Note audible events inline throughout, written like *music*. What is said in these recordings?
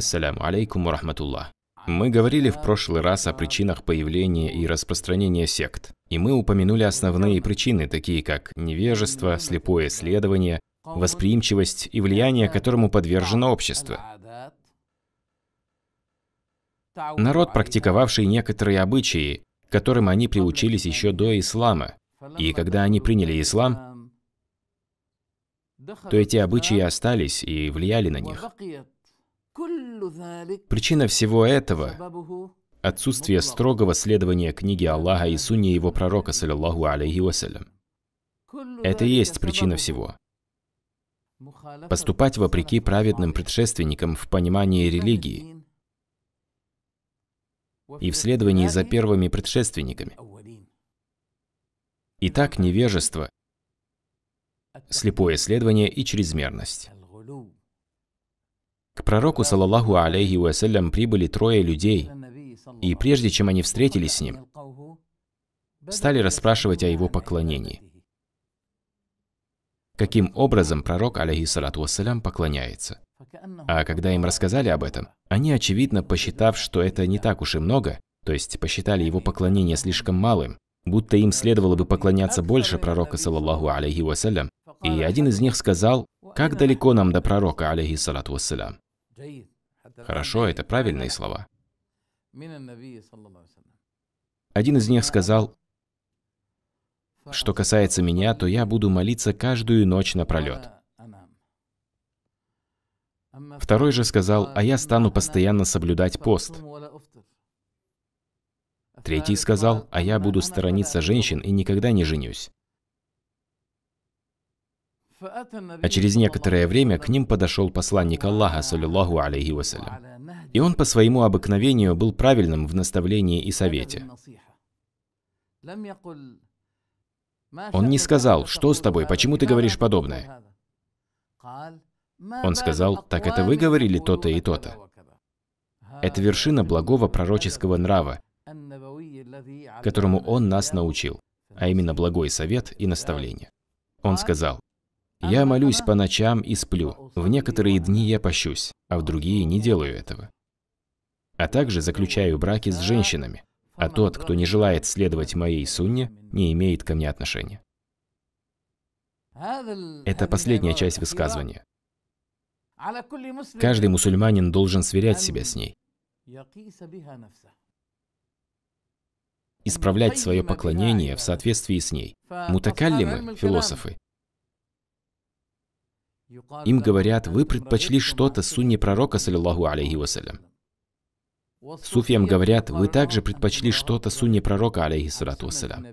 Ассаляму алейкум рахматуллах. Мы говорили в прошлый раз о причинах появления и распространения сект, и мы упомянули основные причины, такие как невежество, слепое следование, восприимчивость и влияние, которому подвержено общество. Народ, практиковавший некоторые обычаи, которым они приучились еще до ислама, и когда они приняли ислам, то эти обычаи остались и влияли на них. Причина всего этого – отсутствие строгого следования книги Аллаха и сунни его пророка, саллиллаху алейхи вассалям. Это и есть причина всего. Поступать вопреки праведным предшественникам в понимании религии и в следовании за первыми предшественниками. Итак, невежество, слепое следование и чрезмерность. К пророку, салаллаху алейхи вассалям, прибыли трое людей, и прежде чем они встретились с ним, стали расспрашивать о его поклонении. Каким образом пророк, алейхиссалату вассалям, поклоняется? А когда им рассказали об этом, они, очевидно, посчитав, что это не так уж и много, то есть посчитали его поклонение слишком малым, будто им следовало бы поклоняться больше пророка, салаллаху алейхи вассалям, и один из них сказал, как далеко нам до пророка, алейхиссалату вассалям? Хорошо, это правильные слова. Один из них сказал, что касается меня, то я буду молиться каждую ночь напролет. Второй же сказал, а я стану постоянно соблюдать пост. Третий сказал, а я буду сторониться женщин и никогда не женюсь. А через некоторое время к ним подошел посланник Аллаха, саллиллаху алейхи вассалям. И он по своему обыкновению был правильным в наставлении и совете. Он не сказал, что с тобой, почему ты говоришь подобное? Он сказал, так это вы говорили то-то и то-то. Это вершина благого пророческого нрава, которому он нас научил, а именно благой совет и наставление. Он сказал, я молюсь по ночам и сплю. В некоторые дни я пощусь, а в другие не делаю этого. А также заключаю браки с женщинами. А тот, кто не желает следовать моей сунне, не имеет ко мне отношения. Это последняя часть высказывания. Каждый мусульманин должен сверять себя с ней, исправлять свое поклонение в соответствии с ней. Мутакаллимы, философы, им говорят, вы предпочли что-то сунне пророка, саллиллаху алейхи вассалям. Суфиям говорят, вы также предпочли что-то сунне пророка, алейхи алейхиссалату вассалям.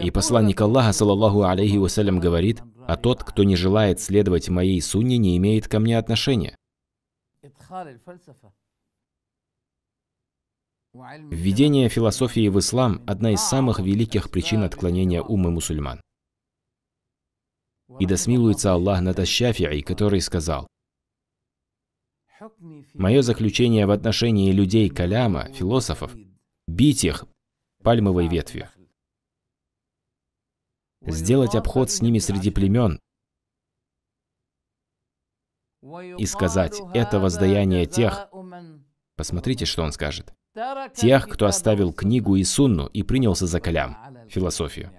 И посланник Аллаха, саллаллаху алейхи вассалям, говорит, «А тот, кто не желает следовать моей сунне, не имеет ко мне отношения». Введение философии в ислам – одна из самых великих причин отклонения умы мусульман. И досмилуется Аллах над аш который сказал, «Мое заключение в отношении людей Каляма, философов, бить их пальмовой ветвью, сделать обход с ними среди племен и сказать, это воздаяние тех, посмотрите, что он скажет, тех, кто оставил книгу и сунну и принялся за калям, философию.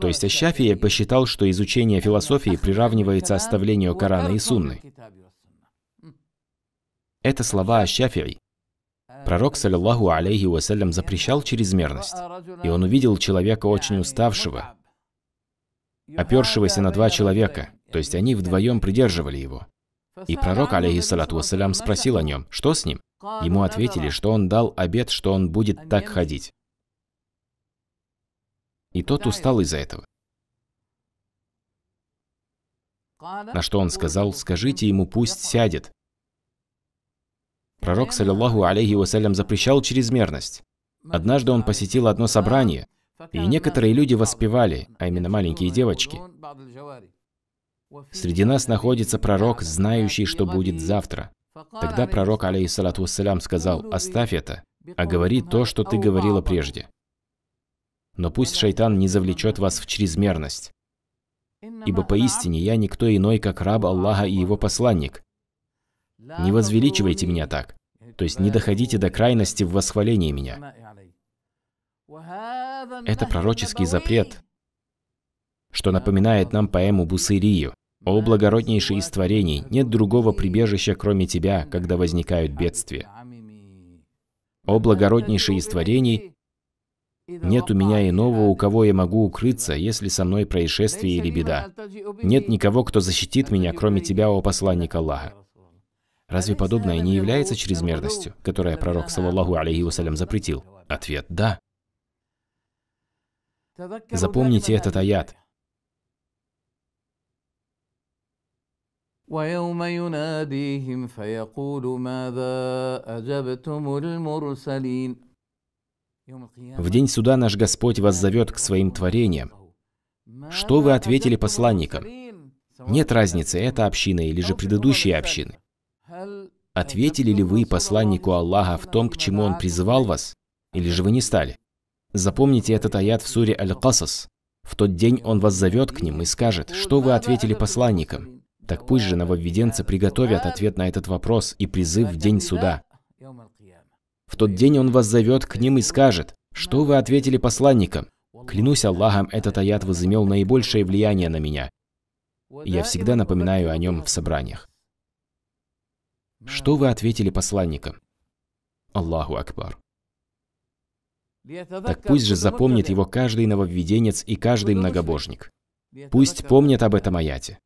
То есть Ашафия посчитал, что изучение философии *laughs* приравнивается оставлению Корана и Сунны. Это слова Ашафии. Э, пророк, саллиллаху алейхи вассалям, запрещал э, чрезмерность, а и он увидел человека очень уставшего, опершегося на два человека, то есть они вдвоем придерживали его. И пророк, алейхиссалату вассалям, спросил о нем, что с ним? Ему ответили, что он дал обет, что он будет так ходить. И тот устал из-за этого. На что он сказал, скажите ему, пусть сядет. Пророк, саллиллаху алейхи вассалям, запрещал чрезмерность. Однажды он посетил одно собрание, и некоторые люди воспевали, а именно маленькие девочки. Среди нас находится пророк, знающий, что будет завтра. Тогда пророк, алейхиссалату вассалям, сказал, оставь это, а говори то, что ты говорила прежде. Но пусть шайтан не завлечет вас в чрезмерность. Ибо поистине я никто иной, как раб Аллаха и его посланник. Не возвеличивайте меня так. То есть не доходите до крайности в восхвалении меня. Это пророческий запрет, что напоминает нам поэму Бусырию. «О благороднейший из творений, нет другого прибежища, кроме тебя, когда возникают бедствия. О благороднейший из творений, нет у меня иного, у кого я могу укрыться, если со мной происшествие или беда. Нет никого, кто защитит меня, кроме тебя, о посланник Аллаха. Разве подобное не является чрезмерностью, которую пророк, саллаллаху алейхи вассалям, запретил? Ответ – да. Запомните этот аят. В день суда наш Господь вас зовет к своим творениям. Что вы ответили посланникам? Нет разницы, это община или же предыдущие общины. Ответили ли вы посланнику Аллаха в том, к чему он призывал вас, или же вы не стали? Запомните этот аят в суре Аль-Касас. В тот день он вас зовет к ним и скажет, что вы ответили посланникам. Так пусть же нововведенцы приготовят ответ на этот вопрос и призыв в день суда. В тот день он вас зовет к ним и скажет, что вы ответили посланникам. Клянусь Аллахом, этот аят возымел наибольшее влияние на меня. Я всегда напоминаю о нем в собраниях. Что вы ответили посланникам? Аллаху Акбар. Так пусть же запомнит его каждый нововведенец и каждый многобожник. Пусть помнят об этом аяте.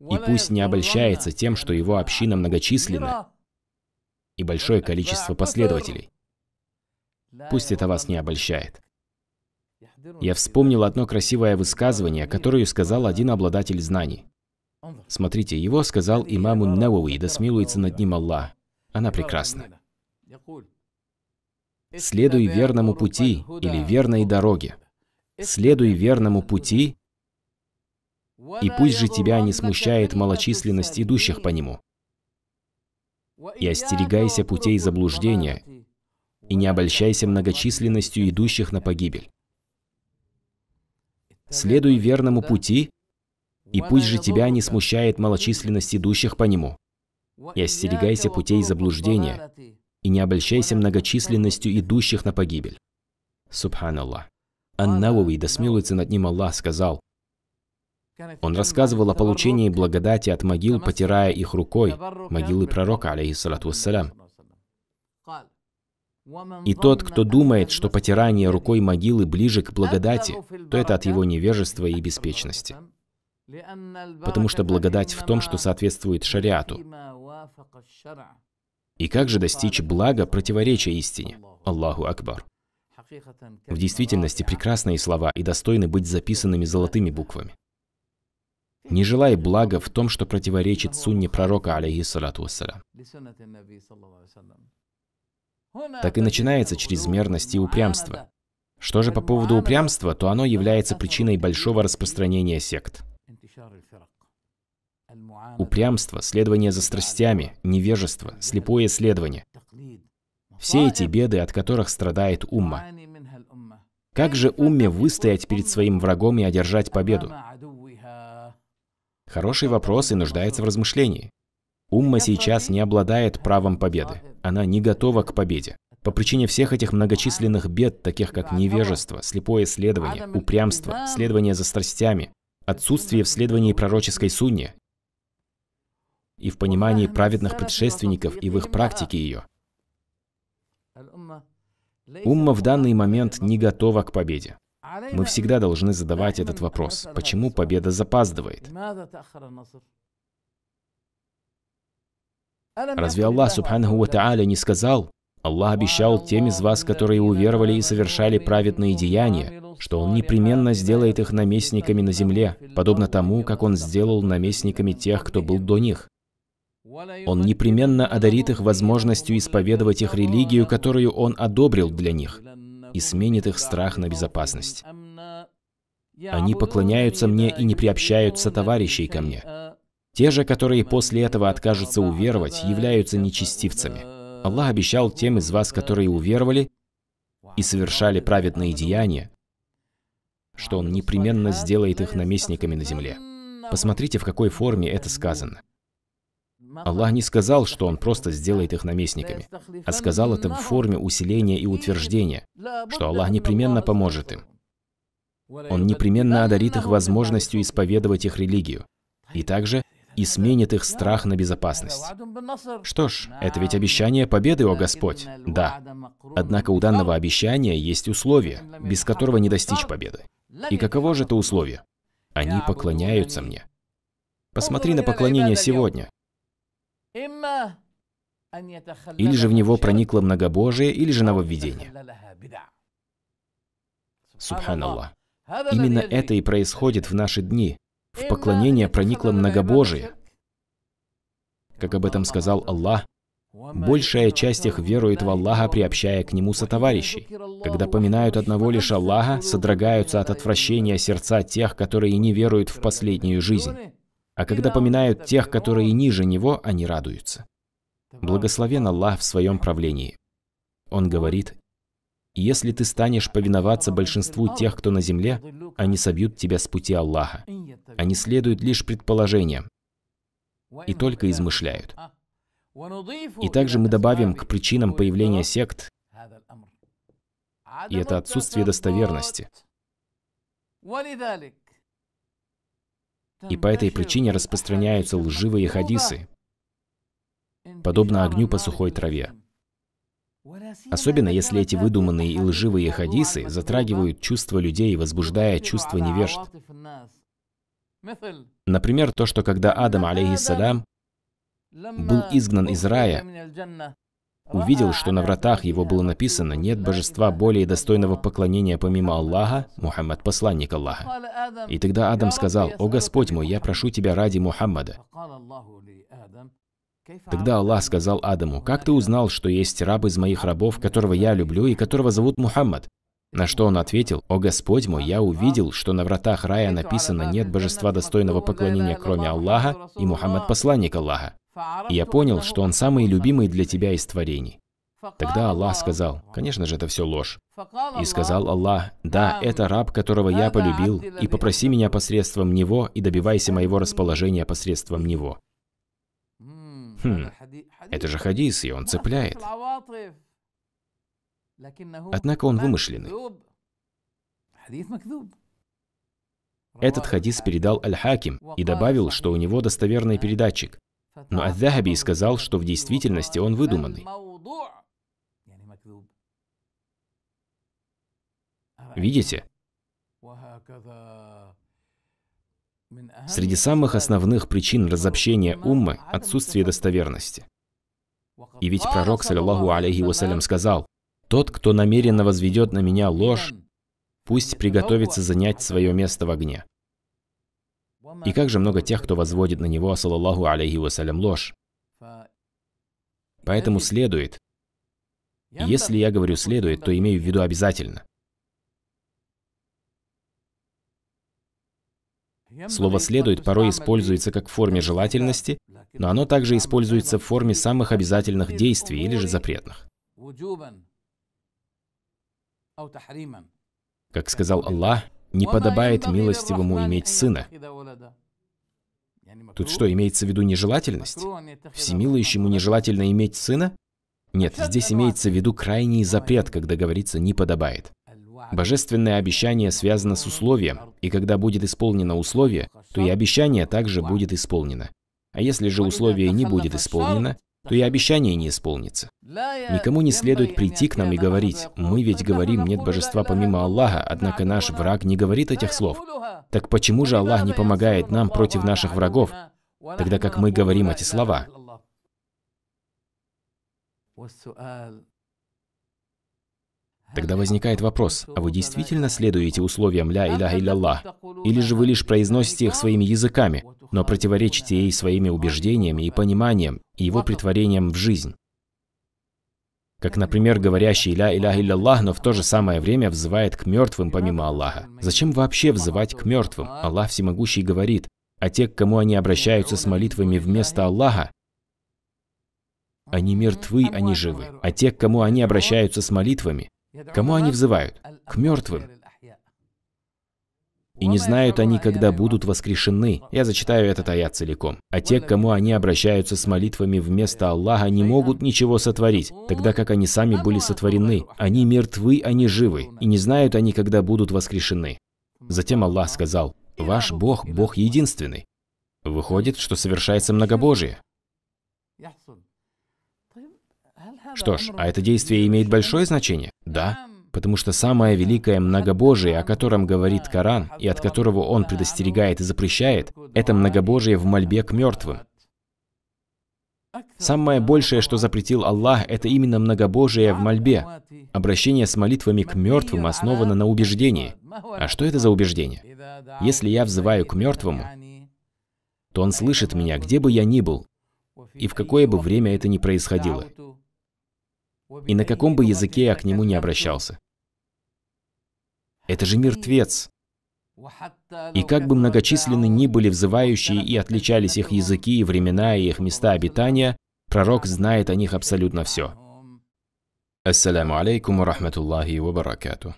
И пусть не обольщается тем, что его община многочисленна, и большое количество ну, последователей. Пусть это вас не обольщает. Я вспомнил одно красивое высказывание, которое сказал один обладатель знаний. Смотрите, его сказал имаму Навуи, да смилуется над ним Аллах. Она прекрасна. Следуй верному пути или верной ну, дороге. Следуй верному пути, и пусть же тебя не смущает малочисленность идущих по нему и остерегайся путей заблуждения, и не обольщайся многочисленностью идущих на погибель. Следуй верному пути, и пусть же тебя не смущает малочисленность идущих по нему. И остерегайся путей заблуждения, и не обольщайся многочисленностью идущих на погибель. Субханаллах. Ан-Навуи, да смилуется над ним Аллах, сказал – он рассказывал о получении благодати от могил, потирая их рукой, могилы пророка, алейхиссалату вассалям. И тот, кто думает, что потирание рукой могилы ближе к благодати, то это от его невежества и беспечности. Потому что благодать в том, что соответствует шариату. И как же достичь блага, противоречия истине? Аллаху Акбар. В действительности прекрасные слова и достойны быть записанными золотыми буквами. Не желай блага в том, что противоречит сунне пророка, алейхиссалату вассалям. Так и начинается чрезмерность и упрямство. Что же по поводу упрямства, то оно является причиной большого распространения сект. Упрямство, следование за страстями, невежество, слепое следование. Все эти беды, от которых страдает умма. Как же умме выстоять перед своим врагом и одержать победу? Хороший вопрос и нуждается в размышлении. Умма сейчас не обладает э, правом победы. Э, Она не готова к победе. По причине всех этих многочисленных бед, таких как невежество, слепое исследование, упрямство, следование за страстями, отсутствие в следовании пророческой сунне и в понимании праведных предшественников и в их практике ее. Умма в данный момент не готова к победе. Мы всегда должны задавать этот вопрос. Почему победа запаздывает? Разве Аллах, субханаху ва та'аля, не сказал, Аллах обещал тем из вас, которые уверовали и совершали праведные деяния, что Он непременно сделает их наместниками на земле, подобно тому, как Он сделал наместниками тех, кто был до них. Он непременно одарит их возможностью исповедовать их религию, которую Он одобрил для них и сменит их страх на безопасность. Они поклоняются мне и не приобщаются товарищей ко мне. Те же, которые после этого откажутся уверовать, являются нечестивцами. Аллах обещал тем из вас, которые уверовали и совершали праведные деяния, что Он непременно сделает их наместниками на земле. Посмотрите, в какой форме это сказано. Аллах не сказал, что Он просто сделает их наместниками, а сказал это в форме усиления и утверждения, что Аллах непременно поможет им. Он непременно одарит их возможностью исповедовать их религию, и также и сменит их страх на безопасность. Что ж, это ведь обещание победы, о Господь. Да. Однако у данного обещания есть условия, без которого не достичь победы. И каково же это условие? Они поклоняются мне. Посмотри на поклонение сегодня. Или же в него проникло многобожие, или же нововведение. Субханаллах. Именно это и происходит в наши дни. В поклонение проникло многобожие. Как об этом сказал Аллах, большая часть их верует в Аллаха, приобщая к Нему сотоварищей. Когда поминают одного лишь Аллаха, содрогаются от отвращения сердца тех, которые не веруют в последнюю жизнь. А когда поминают тех, которые ниже него, они радуются. Благословен Аллах в своем правлении. Он говорит, «Если ты станешь повиноваться большинству тех, кто на земле, они собьют тебя с пути Аллаха. Они следуют лишь предположениям и только измышляют». И также мы добавим к причинам появления сект, и это отсутствие достоверности. И по этой причине распространяются лживые хадисы, подобно огню по сухой траве. Особенно если эти выдуманные и лживые хадисы затрагивают чувства людей, возбуждая чувства невежд. Например, то, что когда Адам, алейхиссалям, был изгнан из рая, увидел, что на вратах его было написано «Нет божества более достойного поклонения помимо Аллаха, Мухаммад – посланник Аллаха». И тогда Адам сказал, «О Господь мой, я прошу Тебя ради Мухаммада». Тогда Аллах сказал Адаму, «Как ты узнал, что есть раб из моих рабов, которого я люблю и которого зовут Мухаммад?» На что он ответил, «О Господь мой, я увидел, что на вратах рая написано «Нет божества достойного поклонения, кроме Аллаха, и Мухаммад – посланник Аллаха». И я понял, что он самый любимый для тебя из творений. Тогда Аллах сказал, конечно же, это все ложь. И сказал Аллах, да, это раб, которого я полюбил, и попроси меня посредством него, и добивайся моего расположения посредством него. Хм, это же хадис, и он цепляет. Однако он вымышленный. Этот хадис передал Аль-Хаким и добавил, что у него достоверный передатчик. Но ну, Азахаби сказал, что в действительности он выдуманный. Видите? Среди самых основных причин разобщения уммы – отсутствие достоверности. И ведь пророк, саллиллаху алейхи вассалям, сказал, «Тот, кто намеренно возведет на меня ложь, пусть приготовится занять свое место в огне». И как же много тех, кто возводит на него, саллаллаху алейхи вассалям, ложь. Поэтому следует. Если я говорю «следует», то имею в виду обязательно. Слово «следует» порой используется как в форме желательности, но оно также используется в форме самых обязательных действий или же запретных. Как сказал Аллах, не подобает милостивому иметь сына. Тут что, имеется в виду нежелательность? Всемилующему нежелательно иметь сына? Нет, здесь имеется в виду крайний запрет, когда говорится «не подобает». Божественное обещание связано с условием, и когда будет исполнено условие, то и обещание также будет исполнено. А если же условие не будет исполнено, то и обещание не исполнится. Никому не следует прийти к нам и говорить, мы ведь говорим, нет божества помимо Аллаха, однако наш враг не говорит этих слов. Так почему же Аллах не помогает нам против наших врагов, тогда как мы говорим эти слова? Тогда возникает вопрос, а вы действительно следуете условиям «Ля Иляха Илляллах», или же вы лишь произносите их своими языками, но противоречите ей своими убеждениями и пониманием, и его притворением в жизнь? Как, например, говорящий «Ля Иляха Илляллах», но в то же самое время взывает к мертвым помимо Аллаха. Зачем вообще взывать к мертвым? Аллах Всемогущий говорит, а те, к кому они обращаются с молитвами вместо Аллаха, они мертвы, они живы. А те, к кому они обращаются с молитвами, Кому они взывают? К мертвым. И не знают они, когда будут воскрешены. Я зачитаю этот аят целиком. А те, к кому они обращаются с молитвами вместо Аллаха, не могут ничего сотворить, тогда как они сами были сотворены. Они мертвы, они а живы. И не знают они, когда будут воскрешены. Затем Аллах сказал, «Ваш Бог – Бог единственный». Выходит, что совершается многобожие. Что ж, а это действие имеет большое значение? Да. Потому что самое великое многобожие, о котором говорит Коран, и от которого он предостерегает и запрещает, это многобожие в мольбе к мертвым. Самое большее, что запретил Аллах, это именно многобожие в мольбе. Обращение с молитвами к мертвым основано на убеждении. А что это за убеждение? Если я взываю к мертвому, то он слышит меня, где бы я ни был, и в какое бы время это ни происходило и на каком бы языке я к нему не обращался. Это же мертвец. И как бы многочисленны ни были взывающие и отличались их языки, и времена и их места обитания, пророк знает о них абсолютно все. Ассаляму алейкум ва рахматуллахи ва баракату.